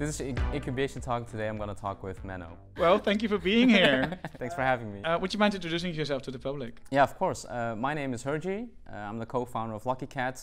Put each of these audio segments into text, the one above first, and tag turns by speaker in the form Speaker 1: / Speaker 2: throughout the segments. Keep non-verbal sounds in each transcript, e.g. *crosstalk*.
Speaker 1: This is Incubation Talk. Today I'm going to talk with Menno. Well, thank you for being here. *laughs* Thanks for having me.
Speaker 2: Uh, would you mind introducing yourself to the public?
Speaker 1: Yeah, of course. Uh, my name is Herji. Uh, I'm the co-founder of Lucky Cat.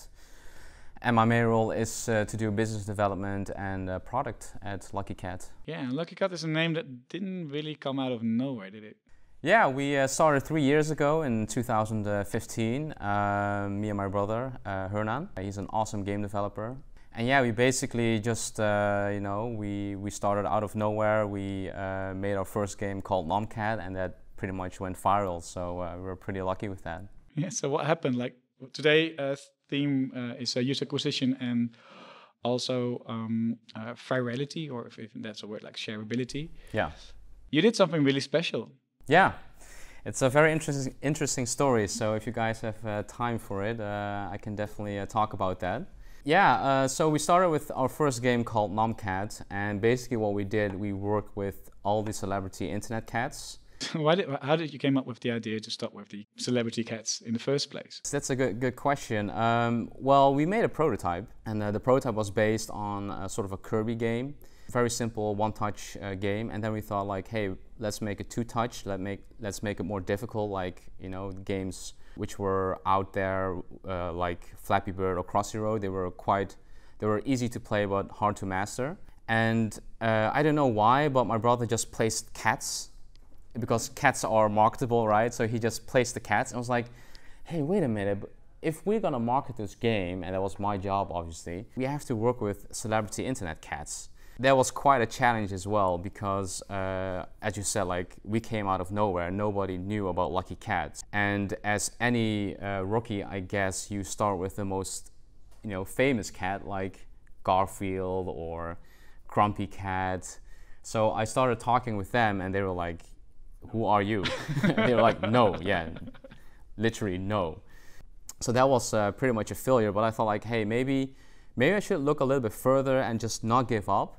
Speaker 1: And my main role is uh, to do business development and uh, product at Lucky Cat.
Speaker 2: Yeah, Lucky Cat is a name that didn't really come out of nowhere, did it?
Speaker 1: Yeah, we uh, started three years ago in 2015. Uh, me and my brother, uh, Hernan. He's an awesome game developer and yeah, we basically just uh, you know we we started out of nowhere. We uh, made our first game called Nomcat, and that pretty much went viral. So uh, we were pretty lucky with that. Yeah.
Speaker 2: So what happened? Like today, uh, theme uh, is user acquisition and
Speaker 1: also um, uh, virality, or if, if, that's a word, like shareability. Yeah. You did something really special. Yeah. It's a very interesting interesting story. So if you guys have time for it, I can definitely talk about that. Yeah, uh, so we started with our first game called Momcat, and basically what we did, we worked with all the celebrity internet cats. *laughs* Why did, how did you came
Speaker 2: up with the idea to start with the celebrity cats in the first
Speaker 1: place? That's a good good question. Um, well, we made a prototype, and uh, the prototype was based on a, sort of a Kirby game, very simple one-touch uh, game. And then we thought like, hey, let's make it two-touch. Let make let's make it more difficult, like you know, games which were out there uh, like Flappy Bird or Crossy Road. They were quite, they were easy to play but hard to master. And uh, I don't know why, but my brother just placed cats because cats are marketable, right? So he just placed the cats. And I was like, hey, wait a minute. If we're gonna market this game, and that was my job, obviously, we have to work with celebrity internet cats. That was quite a challenge as well because, uh, as you said, like we came out of nowhere. Nobody knew about Lucky Cats, and as any uh, rookie, I guess you start with the most, you know, famous cat like Garfield or Grumpy Cat. So I started talking with them, and they were like, "Who are you?" *laughs* they were like, "No, yeah, literally no." So that was uh, pretty much a failure. But I thought like, hey, maybe maybe I should look a little bit further and just not give up.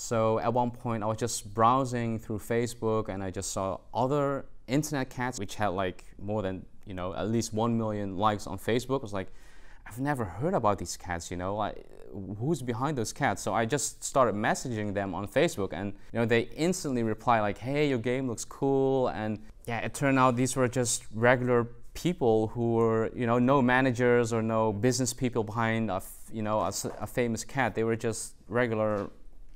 Speaker 1: So at one point, I was just browsing through Facebook and I just saw other internet cats which had like more than, you know, at least 1 million likes on Facebook. I was like, I've never heard about these cats, you know, like, who's behind those cats? So I just started messaging them on Facebook and, you know, they instantly reply like, hey, your game looks cool. And yeah, it turned out these were just regular people who were, you know, no managers or no business people behind a, you know, a famous cat. They were just regular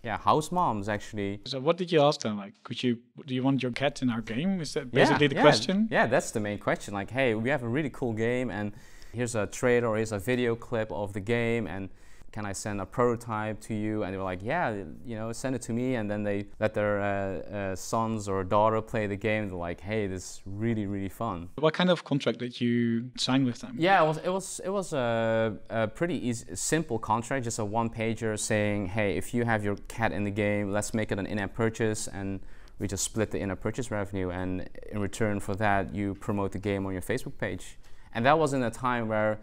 Speaker 1: yeah, house moms actually. So what did you ask them? Like, could you do you want your cat in our game? Is that basically yeah, the yeah, question? Yeah, that's the main question. Like, hey, we have a really cool game, and here's a trailer, or here's a video clip of the game, and can I send a prototype to you? And they were like, yeah, you know, send it to me. And then they let their uh, uh, sons or daughter play the game. They're like, hey, this is really, really fun.
Speaker 2: What kind of contract did you sign with
Speaker 1: them? Yeah, it was it was it was a, a pretty easy, simple contract, just a one pager saying, hey, if you have your cat in the game, let's make it an in-app purchase and we just split the in-app purchase revenue and in return for that you promote the game on your facebook page and that was in a time where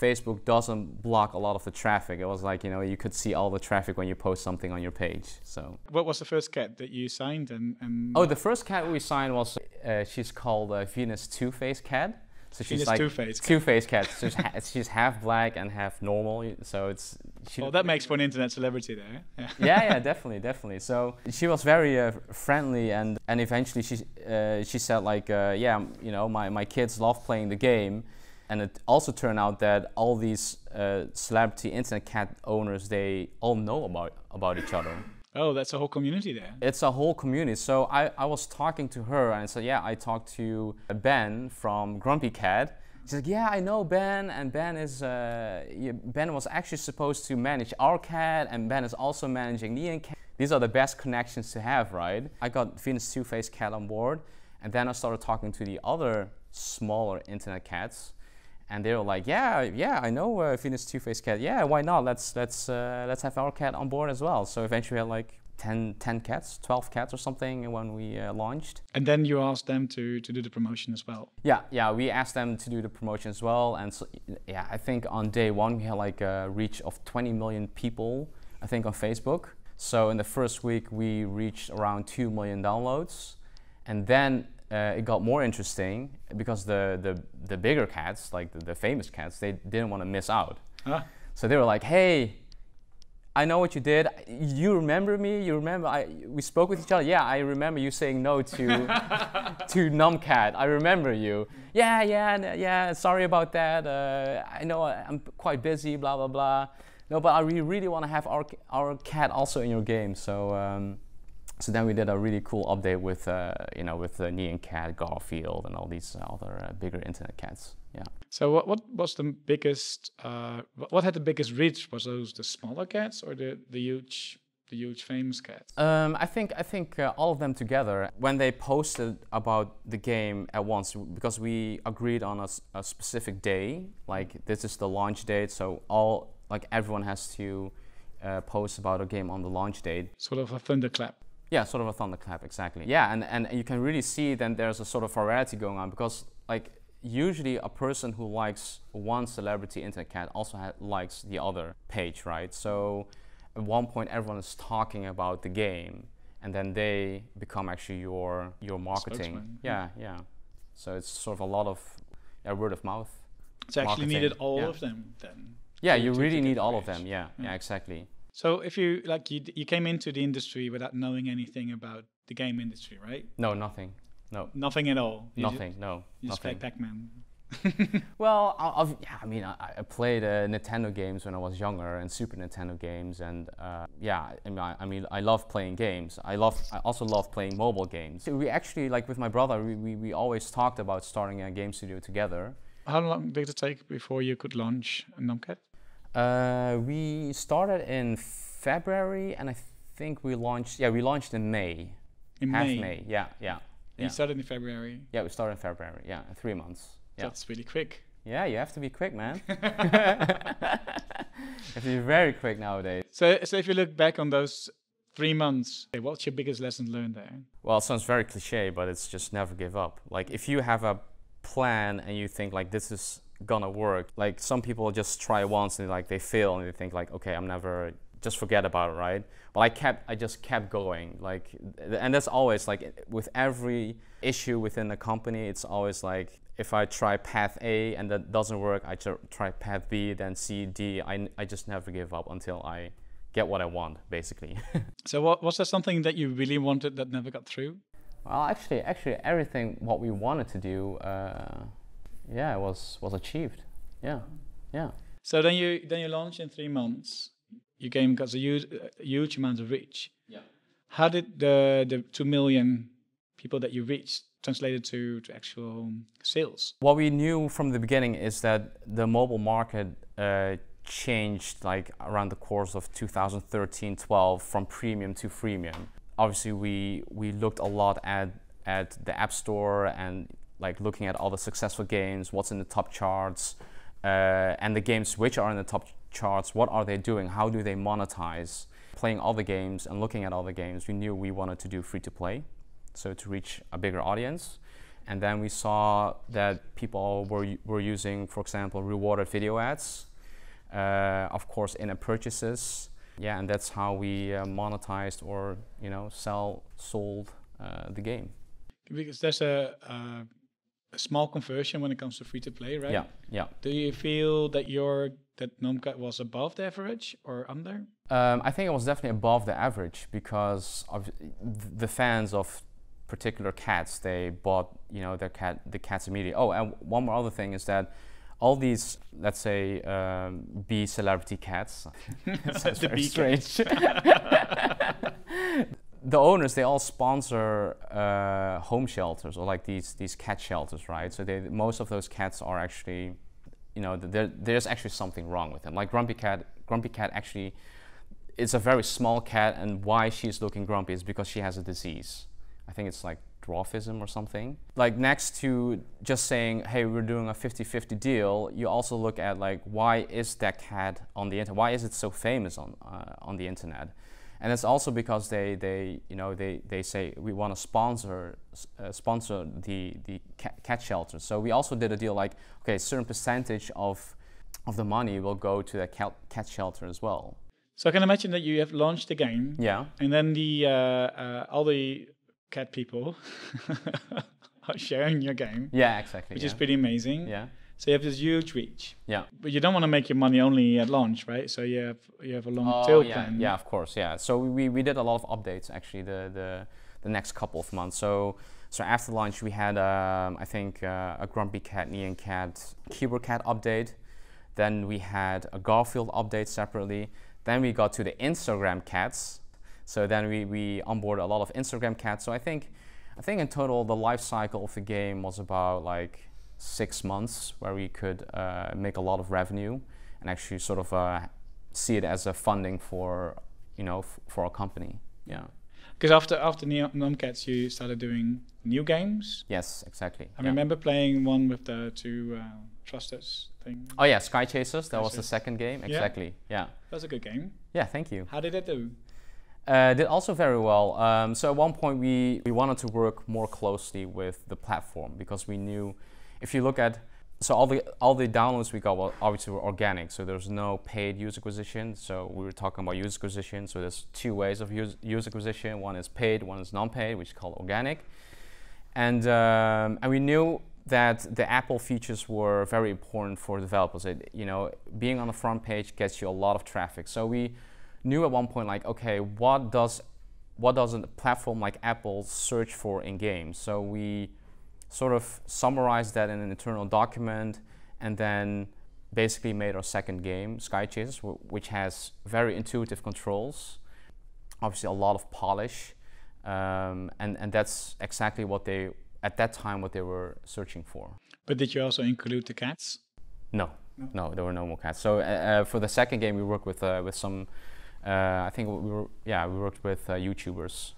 Speaker 1: Facebook doesn't block a lot of the traffic. It was like, you know, you could see all the traffic when you post something on your page. So
Speaker 2: what was the first cat that you signed? And, and oh, the
Speaker 1: first cat we signed was uh, she's called uh, Venus Two Face Cat. So she's Venus like Two Face Two Face Cat. She's, ha *laughs* she's half black and half normal. So it's. She, well,
Speaker 2: that makes for an internet
Speaker 1: celebrity there. Yeah, *laughs* yeah, yeah definitely, definitely. So she was very uh, friendly, and and eventually she uh, she said like, uh, yeah, you know, my my kids love playing the game and it also turned out that all these uh, celebrity internet cat owners, they all know about, about each other.
Speaker 2: Oh, that's a whole community
Speaker 1: there. It's a whole community. So I, I was talking to her and I said, yeah, I talked to Ben from Grumpy Cat. She's like, yeah, I know Ben, and Ben is uh, Ben was actually supposed to manage our cat, and Ben is also managing the cat. These are the best connections to have, right? I got Venus Two Face Cat on board, and then I started talking to the other smaller internet cats and they were like, "Yeah, yeah, I know uh, Venus Two-Faced Cat. Yeah, why not? Let's let's uh, let's have our cat on board as well." So eventually, we had like 10, 10 cats, twelve cats or something when we uh, launched.
Speaker 2: And then you asked them to to do the promotion as well.
Speaker 1: Yeah, yeah, we asked them to do the promotion as well, and so, yeah, I think on day one we had like a reach of twenty million people, I think on Facebook. So in the first week we reached around two million downloads, and then uh, it got more interesting because the, the, the bigger cats, like the, the famous cats, they didn't want to miss out. Huh? So they were like, hey, I know what you did. You remember me? You remember I, we spoke with each other? Yeah, I remember you saying no to, *laughs* to Numcat. I remember you. Yeah, yeah, yeah, sorry about that. Uh, I know uh, I, am quite busy, blah, blah, blah. No, but I uh, really, really want to have our, our cat also in your game. So um, so then we did a really cool update with uh, you know with the uh, Neon Cat, Garfield, and all these other uh, bigger internet cats. Yeah. So
Speaker 2: what what was the biggest uh, what had the biggest reach? Was those the smaller cats or the the huge the huge famous cats?
Speaker 1: Um, I think I think uh, all of them together. When they posted about the game at once, because we agreed on a, a specific day, like this is the launch date, so all like everyone has to. Uh, post about a game on the launch date. Sort of a thunderclap. Yeah, sort of a thunderclap, exactly. Yeah, and, and you can really see then there's a sort of variety going on because like usually a person who likes one celebrity internet cat also likes the other page, right? So at one point everyone is talking about the game and then they become actually your your marketing. Spokesman. Yeah, yeah. So it's sort of a lot of word of mouth. It's actually marketing. needed all yeah. of them then. Yeah, you really need all of them. Yeah, yeah, yeah exactly.
Speaker 2: So if you like, you you came into the industry without knowing anything about the game industry, right? No, nothing.
Speaker 1: No. Nothing at all. You nothing. Just, no. You just play Pac-Man. *laughs* well, I've, yeah, I mean, I, I played uh, Nintendo games when I was younger and Super Nintendo games, and uh, yeah, I mean, I, I mean, I love playing games. I love, I also love playing mobile games. We actually, like with my brother, we, we, we always talked about starting a game studio together.
Speaker 2: How long did
Speaker 1: it take before you could launch Nomcat? Uh, we started in February, and I think we launched. Yeah, we launched in May. In half May. May. Yeah, yeah. yeah. You started in February. Yeah, we started in February. Yeah, three months. Yeah. That's really quick. Yeah, you have to be quick, man. *laughs* *laughs* you have to be very quick nowadays. So,
Speaker 2: so if you look back on those three months, eh, what's your biggest lesson learned there?
Speaker 1: Well, it sounds very cliche, but it's just never give up. Like if you have a plan and you think like this is gonna work. Like some people just try once and like they fail and they think like, okay, I'm never just forget about it, right? But I kept, I just kept going, like, and that's always like with every issue within the company, it's always like if I try path A and that doesn't work, I try path B, then C, D. I, I just never give up until I get what I want, basically. *laughs*
Speaker 2: so what, was there something that you really wanted that never got through?
Speaker 1: Well, actually, actually everything what we wanted to do. Uh yeah was was achieved. Yeah,
Speaker 2: yeah. So then you then you launched in three months. Your game got a huge, a huge amount of reach. Yeah. How did the the two million people that you reached translated to, to actual
Speaker 1: sales? What we knew from the beginning is that the mobile market uh, changed like around the course of 2013-12 from premium to freemium. Obviously, we we looked a lot at at the App Store and like looking at all the successful games, what's in the top charts, uh, and the games which are in the top charts, what are they doing, how do they monetize. Playing all the games and looking at all the games, we knew we wanted to do free to play, so to reach a bigger audience. And then we saw that people were, were using, for example, rewarded video ads, uh, of course, in app purchases. Yeah, and that's how we uh, monetized or, you know, sell, sold uh, the game.
Speaker 2: Because there's a uh, a small conversion when it comes to free to play, right? Yeah, yeah. Do you feel that your that Nomcat was above the average or under?
Speaker 1: Um, I think it was definitely above the average because of the fans of particular cats. They bought you know their cat the cats immediately. Oh, and one more other thing is that all these, let's say, um, B celebrity cats. sounds *laughs* *laughs* very strange. *laughs* the owners they all sponsor uh, home shelters or like these these cat shelters, right? So they, most of those cats are actually, you know, there's actually something wrong with them. Like Grumpy Cat, Grumpy Cat actually, it's a very small cat, and why she's looking grumpy is because she has a disease. I think it's like dwarfism or something. Like next to just saying, hey, we're doing a 50-50 deal, you also look at like, why is that cat on the internet? Why is it so famous on, uh, on the internet? and that's also because they they you know they they say we want to sponsor uh, sponsor the the cat shelter. So we also did a deal like okay, a certain percentage of of the money will go to the cat, cat shelter as well. So I can imagine that
Speaker 2: you have launched the game. Yeah. And then the uh, uh, all the cat people *laughs* are sharing your game. Yeah, exactly. Which yeah. is pretty amazing. Yeah. So you have this huge reach. Yeah. But you don't want to make your money only at launch, right? So you have you have a long oh, tail yeah, plan. Yeah,
Speaker 1: of course. Yeah. So we, we did a lot of updates actually the the, the next couple of months. So so after launch we had um, I think uh, a Grumpy Cat, Neon Cat, Keyboard Cat update. Then we had a Garfield update separately. Then we got to the Instagram cats. So then we we onboarded a lot of Instagram cats. So I think I think in total the life cycle of the game was about like six months where we could uh, make a lot of revenue and actually sort of uh, see it as a funding for you know for our company.
Speaker 2: Yeah. Because after after Nomcats, you started doing
Speaker 1: new games. Yes, exactly. I yeah.
Speaker 2: remember playing one with the two uh, Trusters thing.
Speaker 1: Oh yeah, Sky Chasers. That Chasers. was the second game. Exactly. Yeah. yeah.
Speaker 2: That was a good game.
Speaker 1: Yeah, thank you. How did it do? Uh, did also very well. Um, so at one point we, we wanted to work more closely with the platform because we knew if you look at so all the all the downloads we got well, obviously were organic. So there's no paid user acquisition. So we were talking about user acquisition. So there's two ways of user, user acquisition. One is paid, one is non-paid, which is called organic. And um, and we knew that the Apple features were very important for developers. It, you know, being on the front page gets you a lot of traffic. So we knew at one point like, okay, what does what does a platform like Apple search for in games? So we sort of summarized that in an internal document and then basically made our second game, Sky Chasers, which has very intuitive controls, obviously a lot of polish, um, and, and that's exactly what they, at that time, what they were searching for. But did you also include the cats? No, no, no there were no more cats. So uh, uh, for the second game, we worked with, uh, with some, uh, I think we were, yeah, we worked with uh, YouTubers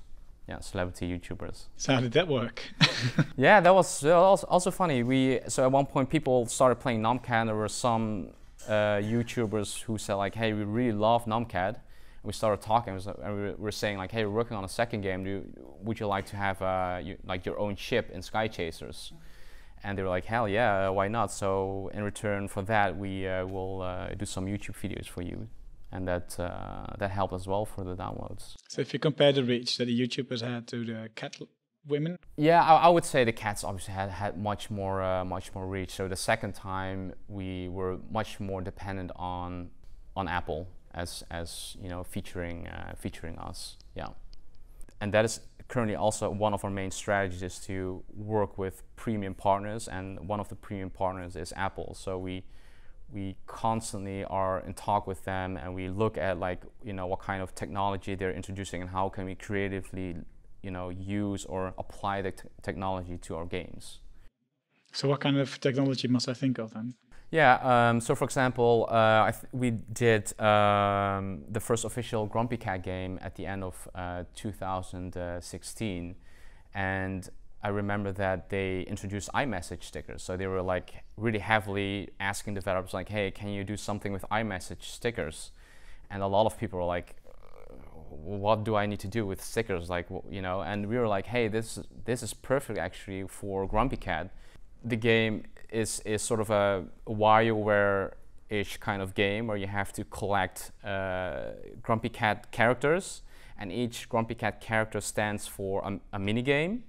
Speaker 1: yeah celebrity YouTubers.
Speaker 2: So how did that work?
Speaker 1: *laughs* yeah, that was also funny. We so at one point people started playing Nomcad. There were some uh, YouTubers who said like, "Hey, we really love Nomcad." And we started talking, and we were saying like, "Hey, we're working on a second game. You, would you like to have uh, you, like your own ship in Sky Chasers?" And they were like, "Hell yeah, why not?" So in return for that, we uh, will uh, do some YouTube videos for you and that uh, that helped as well for the downloads.
Speaker 2: So if you compare the reach that the YouTubers had to the cat women,
Speaker 1: yeah, I, I would say the cats obviously had had much more uh, much more reach. So the second time we were much more dependent on on Apple as as you know featuring uh, featuring us, yeah, and that is currently also one of our main strategies is to work with premium partners and one of the premium partners is Apple. So we we constantly are in talk with them and we look at like you know what kind of technology they're introducing and how can we creatively you know use or apply the technology to our games
Speaker 2: so what kind of technology must i think of then
Speaker 1: yeah um, so for example uh, we did um, the first official grumpy cat game at the end of uh, 2016 and I remember that they introduced iMessage stickers. So they were like really heavily asking developers like, hey, can you do something with iMessage stickers? And a lot of people were like, what do I need to do with stickers? Like, you know, and we were like, hey, this, this is perfect actually for Grumpy Cat. The game is, is sort of a WarioWare-ish kind of game where you have to collect uh, Grumpy Cat characters and each Grumpy Cat character stands for a, a mini game.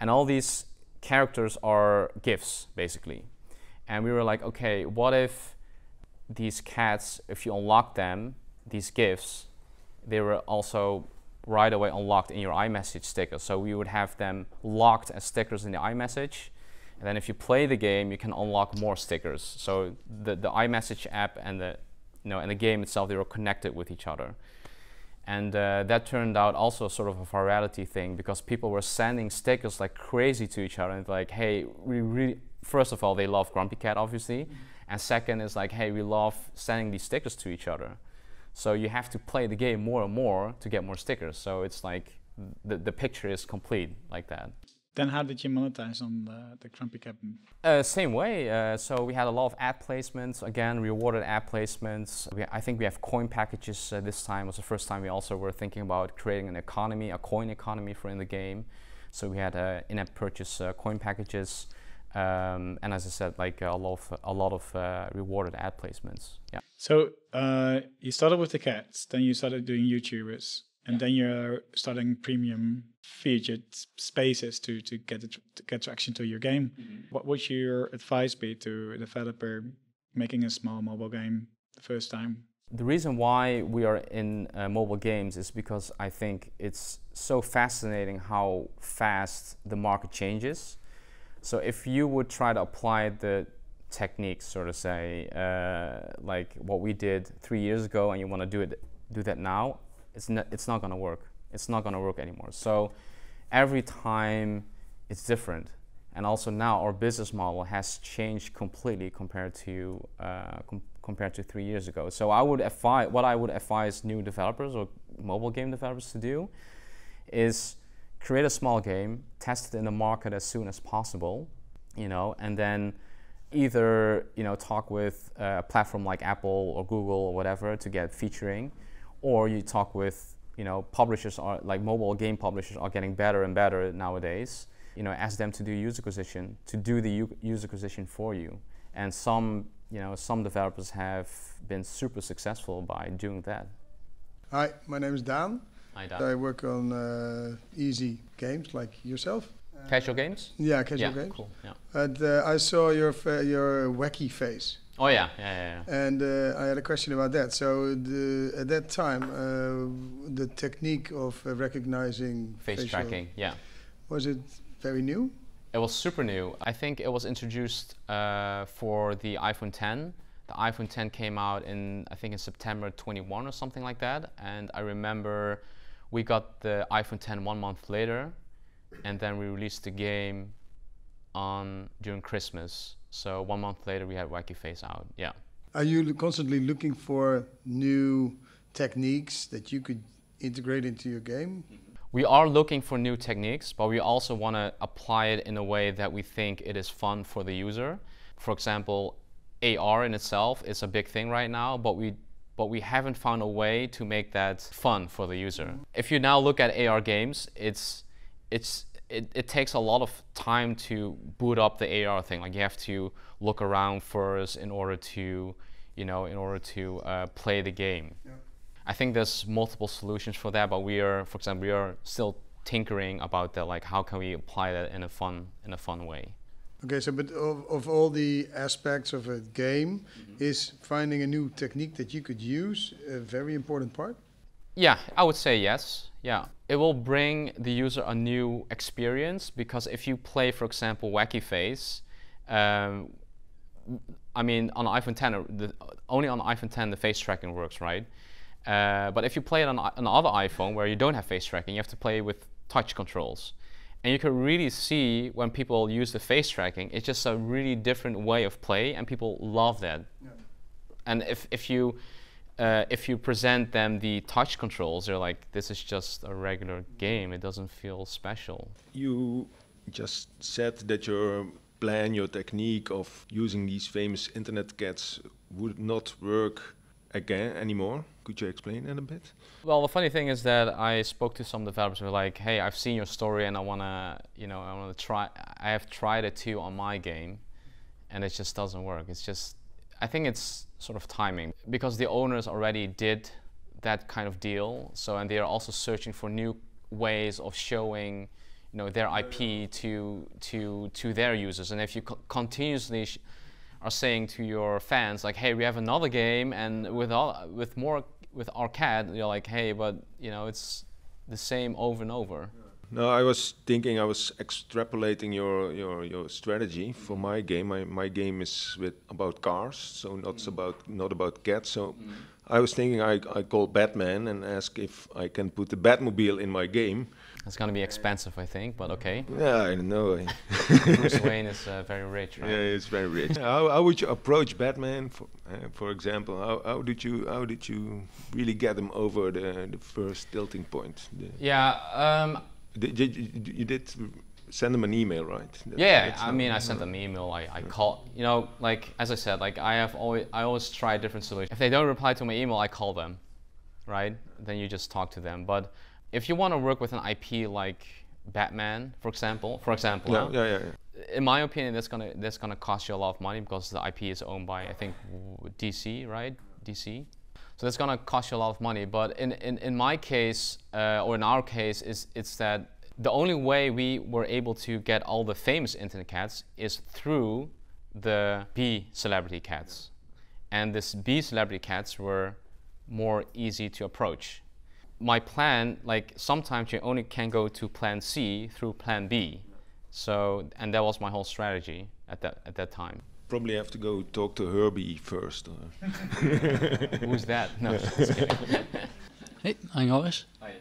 Speaker 1: And all these characters are GIFs, basically. And we were like, okay, what if these cats, if you unlock them, these GIFs, they were also right away unlocked in your iMessage sticker. So we would have them locked as stickers in the iMessage. And then if you play the game, you can unlock more stickers. So the, the iMessage app and the, you know, and the game itself, they were connected with each other. And uh, that turned out also sort of a virality thing because people were sending stickers like crazy to each other and like, hey, we really, first of all, they love Grumpy Cat, obviously. Mm -hmm. And second is like, hey, we love sending these stickers to each other. So you have to play the game more and more to get more stickers. So it's like the, the picture is complete like that.
Speaker 2: Then how did you monetize on the, the Grumpy Cabin?
Speaker 1: Uh, same way. Uh, so we had a lot of ad placements. Again, rewarded ad placements. We, I think we have coin packages uh, this time. It was the first time we also were thinking about creating an economy, a coin economy for in the game. So we had uh, in-app purchase uh, coin packages. Um, and as I said, like a lot of a lot of uh, rewarded ad placements. Yeah.
Speaker 2: So uh, you started with the cats, then you started doing YouTubers, and then you're starting premium featured spaces to to get to get traction to your game. Mm-hmm. What would your advice be to a developer making a small mobile game the first time?
Speaker 1: The reason why we are in uh, mobile games is because I think it's so fascinating how fast the market changes. So if you would try to apply the techniques, sort of say, uh, like what we did three years ago, and you want to do it, do that now, it's, not, it's not going to work. It's not going to work anymore. So every time it's different. And also now our business model has changed completely compared to uh, com compared to three years ago. So I would advise what I would advise new developers or mobile game developers to do is create a small game, test it in the market as soon as possible, you know, and then either you know talk with uh, a platform like Apple or Google or whatever to get featuring or you talk with you know publishers are like mobile game publishers are getting better and better nowadays. You know, ask them to do user acquisition, to do the user acquisition for you, and some you know some developers have been super successful by doing that.
Speaker 3: Hi, my name is Dan. Hi, Dan. I work on uh, easy games like yourself.
Speaker 1: Casual games? Yeah, casual yeah, games. Cool. Yeah.
Speaker 3: And uh, I saw your your wacky face.
Speaker 1: Oh yeah, yeah, yeah.
Speaker 3: yeah. And uh, I had a question about that. So the, at that time, uh, the technique of uh, recognizing face tracking, yeah, was it very
Speaker 1: new? It was super new. I think it was introduced uh, for the iPhone 10. The iPhone 10 came out in I think in September 21 or something like that. And I remember we got the iPhone 10 one month later, and then we released the game on during Christmas so one month later, we had Wacky Face out. Yeah.
Speaker 3: Are you constantly looking for new techniques that you could integrate into your game?
Speaker 1: We are looking for new techniques, but we also want to apply it in a way that we think it is fun for the user. For example, AR in itself is a big thing right now, but we but we haven't found a way to make that fun for the user. If you now look at AR games, it's it's it, it takes a lot of time to boot up the AR thing. Like you have to look around first in order to, you know, in order to uh, play the game. Yeah. I think there's multiple solutions for that, but we are, for example, we are still tinkering about that. Like how can we apply that in a fun in a fun way?
Speaker 3: Okay, so but of, of all the aspects of a game, mm -hmm. is finding a new technique that you could use a very important part?
Speaker 1: Yeah, I would say yes. Yeah. It will bring the user a new experience because if you play, for example, Wacky Face, um, I mean, on iPhone 10, uh, the, uh, only on iPhone 10 the face tracking works, right? Uh, but if you play it on another iPhone where you don't have face tracking, you have to play with touch controls. And you can really see when people use the face tracking, it's just a really different way of play, and people love that. Yeah. And if, if you uh, if you present them the touch controls, they're like, this is just a regular game. It doesn't feel special. You just said that your plan, your technique of using these famous internet
Speaker 2: cats would not work again anymore. Could you explain
Speaker 1: that a bit? Well, the funny thing is that I spoke to some developers who were like, "Hey, I've seen your story, and I wanna, you know, I wanna try. I have tried it too on my game, and it just doesn't work. It's just I think it's sort of timing because the owners already did that kind of deal. So and they are also searching for new ways of showing you know their IP to to to their users. And if you co continuously are saying to your fans like, "Hey, we have another game," and with all with more with arcade, you're like, "Hey, but you know it's the same over and over." Yeah.
Speaker 2: No, I was thinking I was extrapolating your your, your strategy for my game. My, my game is with about cars, so not mm. about not about cats. So mm. I was thinking I I call Batman and ask if
Speaker 1: I can put the Batmobile in my game. It's gonna be expensive, I think, but okay. Yeah,
Speaker 2: I know. *laughs* Bruce Wayne
Speaker 1: is uh, very rich, right? Yeah, he's very rich.
Speaker 2: how, how, would you approach Batman, for, uh, for example? How, how, did you how did you really get him over the the first tilting point? The yeah. Um, you did send them an email, right? That, yeah, I mean, I sent them an email. I, I yeah. call,
Speaker 1: you know, like as I said, like I have always, I always try different solutions. If they don't reply to my email, I call them, right? Then you just talk to them. But if you want to work with an IP like Batman, for example, for example, yeah, huh? yeah, yeah, yeah, In my opinion, that's gonna that's gonna cost you a lot of money because the IP is owned by I think DC, right? DC. So that's gonna cost you a lot of money. But in, in, in my case, uh, or in our case, is it's that the only way we were able to get all the famous internet cats is through the B celebrity cats. And this B celebrity cats were more easy to approach. My plan, like sometimes you only can go to plan C through plan B. So, and that was my whole strategy at that, at that time probably have to go talk to Herbie first. *laughs* Who's that? No. *laughs*
Speaker 2: hey, I'm
Speaker 4: Joris. Hi.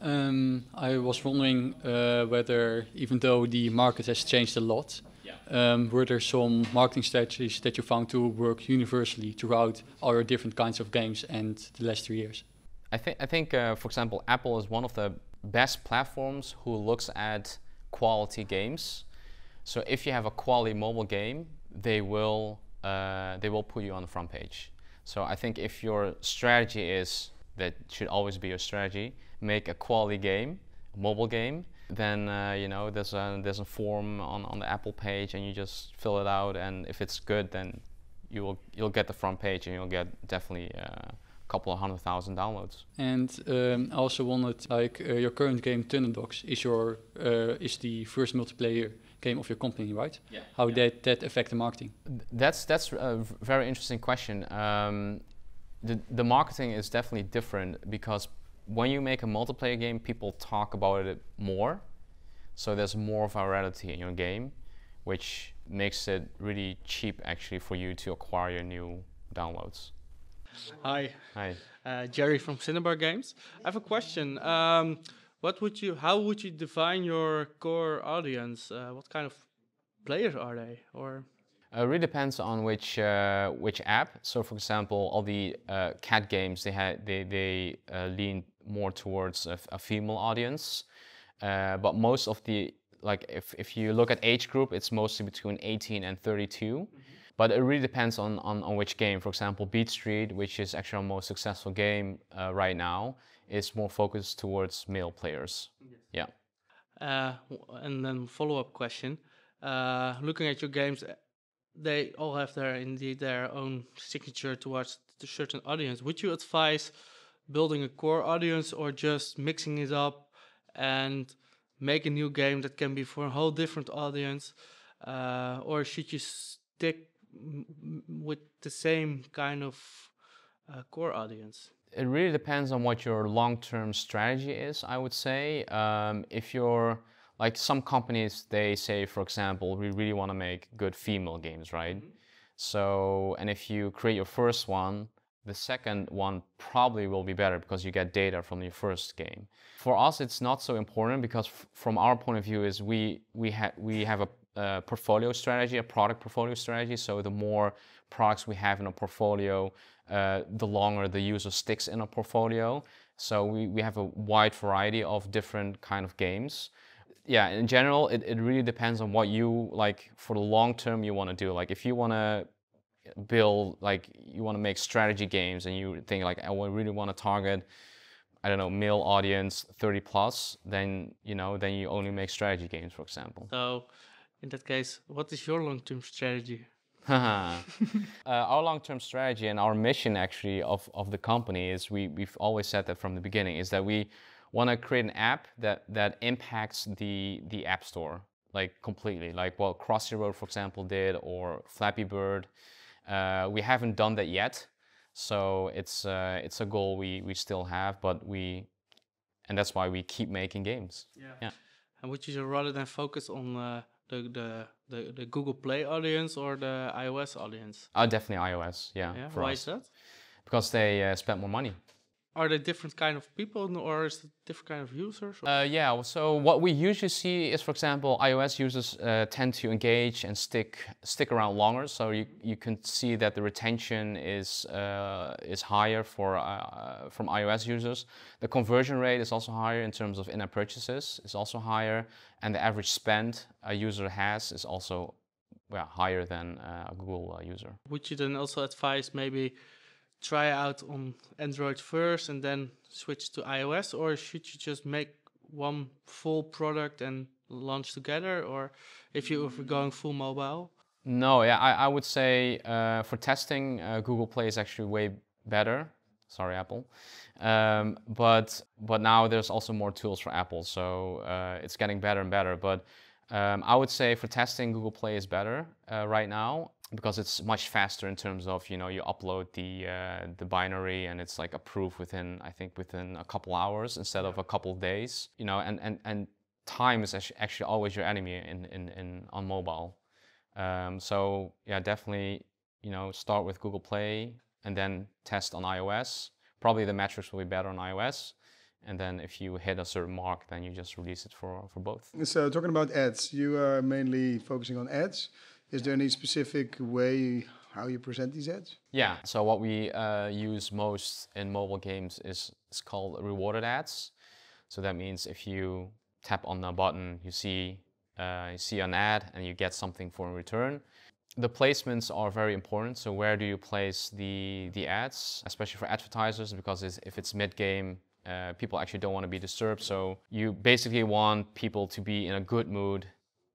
Speaker 2: Um, I was wondering uh, whether, even though the market has changed a lot, um, were there some marketing strategies that you found to work
Speaker 1: universally throughout all your different kinds of games and the last three years? I, th I think, uh, for example, Apple is one of the best platforms who looks at quality games. So if you have a quality mobile game, they will uh, they will put you on the front page. So I think if your strategy is that should always be your strategy, make a quality game, mobile game, then uh, you know there's a there's a form on, on the Apple page and you just fill it out and if it's good then you will you'll get the front page and you'll get definitely uh, a couple of hundred thousand downloads. And um, I also wondered like uh, your current game Thunderdogs is your uh, is the first multiplayer came of your company, right? Yeah. How yeah. did that affect the marketing? That's that's a very interesting question. Um, the the marketing is definitely different because when you make a multiplayer game, people talk about it more, so there's more virality in your game, which makes it really cheap actually for you to acquire your new
Speaker 4: downloads. Hi. Hi. Uh, Jerry from Cinnabar Games. I have a question. Um, what would you how would you define your core audience uh, what kind of players are they or
Speaker 1: it uh, really depends on which uh, which app so for example all the uh, cat games they had they, they uh, lean more towards a, a female audience uh, but most of the like if, if you look at age group it's mostly between 18 and 32 mm -hmm. But it really depends on, on, on which game. For example, Beat Street, which is actually our most successful game uh, right now, is more focused towards male players. Yes.
Speaker 4: Yeah. Uh, and then follow up question: uh, Looking at your games, they all have their indeed their own signature towards a certain audience. Would you advise building a core audience or just mixing it up and make a new game that can be for a whole different audience, uh, or should you stick with the same kind of uh, core audience?
Speaker 1: it really depends on what your long-term strategy is, I would say. Um, if you're like some companies, they say, for example, we really want to make good female games, right? Mm -hmm. So, and if you create your first one, the second one probably will be better because you get data from your first game. For us, it's not so important because from our point of view is we we ha we have a portfolio strategy, a product portfolio strategy. So the more products we have in a portfolio, uh, the longer the user sticks in a portfolio. So we, we have a wide variety of different kind of games. Yeah, in general, it, it really depends on what you like for the long term you want to do. Like if you want to build, like you want to make strategy games and you think like, I really want to target I don't know, male audience 30 plus, then you know, then you only make strategy games, for example.
Speaker 4: So in that case, what is your long term strategy? *laughs* uh, our
Speaker 1: long-term strategy and our mission actually of, of the company is we, we've always said that from the beginning is that we want to create an app that, that impacts the, the app store like completely like what crossy road for example did or flappy bird uh, we haven't done that yet so it's, uh, it's a goal we, we still have but we and that's why we keep making games
Speaker 4: yeah, yeah. and would you rather than focus on uh, the, the the the Google Play audience or the iOS audience?
Speaker 1: Oh, definitely iOS. Yeah. yeah? Why us. is that? Because they uh, spend more money.
Speaker 4: Are they different kind of people or is it different kind of users?
Speaker 1: Uh, yeah, so what we usually see is, for example, iOS users uh, tend to engage and stick stick around longer. So you, you can see that the retention is uh, is higher for uh, from iOS users. The conversion rate is also higher in terms of in-app purchases. is also higher, and the average spend a user has is also well, higher than uh, a Google uh, user.
Speaker 4: Would you then also advise maybe try out on Android first and then switch to iOS, or should you just make one full product and launch together, or if you were going full mobile?
Speaker 1: No, yeah, I, I would say uh, for testing, uh, Google Play is actually way better. Sorry, Apple. Um, but but now there's also more tools for Apple, so uh, it's getting better and better. But um, I would say for testing, Google Play is better uh, right now because it's much faster in terms of you know you upload the uh, the binary and it's like approved within I think within a couple hours instead of a couple days you know and and and time is actually always your enemy in in, in on mobile um, so yeah definitely you know start with Google Play and then test on iOS probably the metrics will be better on iOS and then if you hit a certain mark then you just release it for for both
Speaker 3: so talking about ads you are mainly focusing on ads is there any specific way how you present these ads?
Speaker 1: Yeah. So what we uh, use most in mobile games is it's called rewarded ads. So that means if you tap on the button, you see uh, you see an ad and you get something for in return. The placements are very important. So where do you place the the ads, especially for advertisers, because it's, if it's mid game. Uh, people actually don't want to be disturbed, so you basically want people to be in a good mood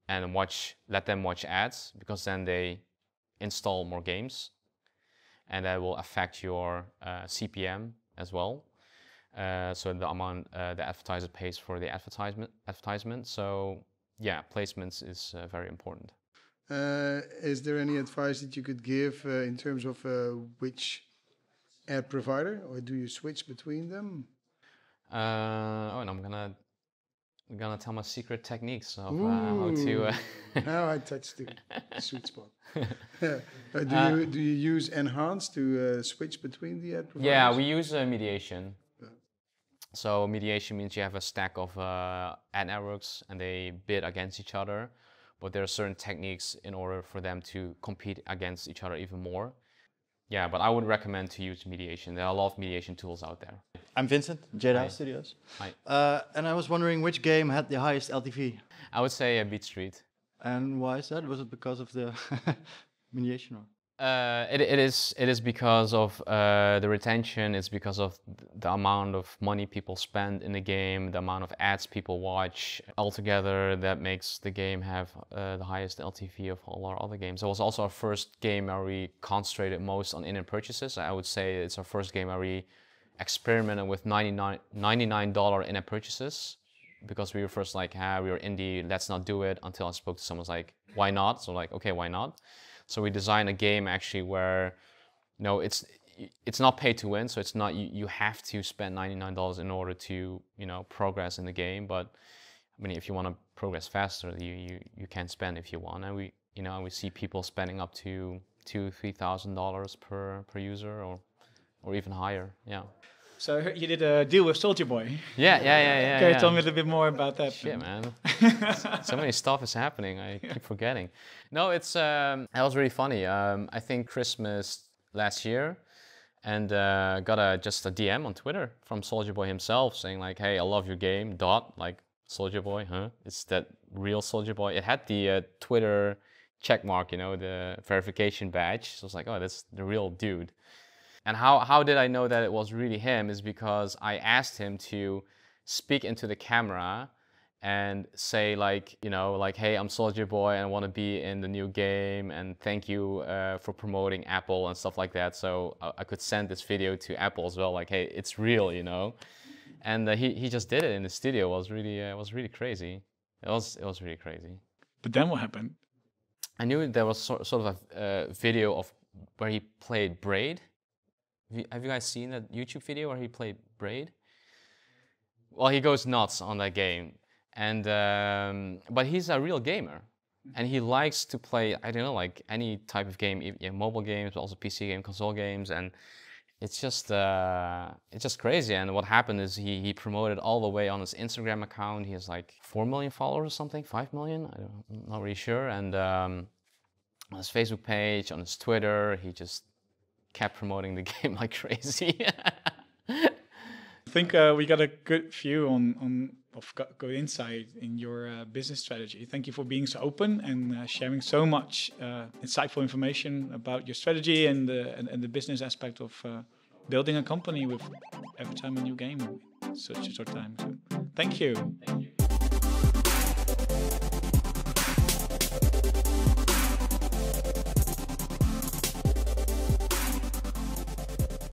Speaker 1: and watch let them watch ads because then they install more games and that will affect your uh, CPM as well. Uh, so the amount uh, the advertiser pays for the advertisement advertisement. So yeah, placements is uh, very important.
Speaker 3: Uh, is there any advice that you could give uh, in terms of which ad provider, or do you switch between them?
Speaker 1: oh, and I'm gonna gonna tell my secret techniques of uh, how to. Uh,
Speaker 3: *laughs* now I touched the sweet spot. *laughs* Uh, do uh, you do you use enhance to uh, switch between the ad providers? Yeah,
Speaker 1: we use mediation. So mediation means you have a stack of ad networks and they bid against each other, but there are certain techniques in order for them to compete against each other even more. Yeah, but I would recommend to use mediation. There are a lot of mediation tools out there.
Speaker 4: I'm Vincent, Jedi Hi. Studios. Hi. Uh, and I was wondering which game had the highest LTV? I would say a Beat Street. And why is that? Was it because of the *laughs* mediation? Or?
Speaker 1: Uh, it, it is it is because of uh, the retention. It's because of the amount of money people spend in the game, the amount of ads people watch. Altogether, that makes the game have uh, the highest LTV of all our other games. It was also our first game where we concentrated most on in-app purchases. I would say it's our first game where we experimented with 99 in-app purchases because we were first like, ah, we were indie, let's not do it until I spoke to someone like, why not? So like, okay, why not? So we design a game actually where, you know, it's it's not pay to win, so it's not you, you have to spend ninety nine dollars in order to you know progress in the game. But I mean, if you want to progress faster, you you you can spend if you want, and we you know we see people spending up to two three thousand dollars per per user or or even higher. Yeah.
Speaker 2: So *laughs* you did a deal with Soldier Boy. Yeah, yeah, yeah, yeah. Can you yeah. tell me a little bit more about that? Shit, man.
Speaker 1: *laughs* so many stuff is happening. I yeah. keep forgetting. No, it's um, that was really funny. Um, I think Christmas last year, and uh, got a just a DM on Twitter from Soldier Boy himself saying like, "Hey, I love your game." Dot like Soldier Boy, huh? It's that real Soldier Boy. It had the uh, Twitter check mark, you know, the verification badge. So I was like, "Oh, that's the real dude." And how, how did I know that it was really him is because I asked him to speak into the camera and say like, you know, like, hey, I'm Soldier Boy and I want to be in the new game and thank you uh, for promoting Apple and stuff like that. So I, uh, I, could send this video to Apple as well, like, hey, it's real, you know? And uh, he, he just did it in the studio. It was really, uh, it was really crazy. It was, it was really crazy.
Speaker 2: But then what happened?
Speaker 1: I knew there was sort, sort of a uh, video of where he played Braid have you guys seen that YouTube video where he played Braid? Well, he goes nuts on that game, and um, but he's a real gamer, and he likes to play. I don't know, like any type of game, mobile games, but also PC game, console games, and it's just uh, it's just crazy. And what happened is he he promoted all the way on his Instagram account. He has like four million followers or something, five million. I am not really sure. And um, on his Facebook page, on his Twitter, he just kept promoting the *laughs* game like crazy. I think uh, we got a
Speaker 2: good view on on of good insight in your uh, business strategy. Thank you for being so open and uh, sharing so much uh, insightful information about your strategy and the and, and the business aspect of uh, building a company with every time a new game in such a short time. So, thank you. Thank you.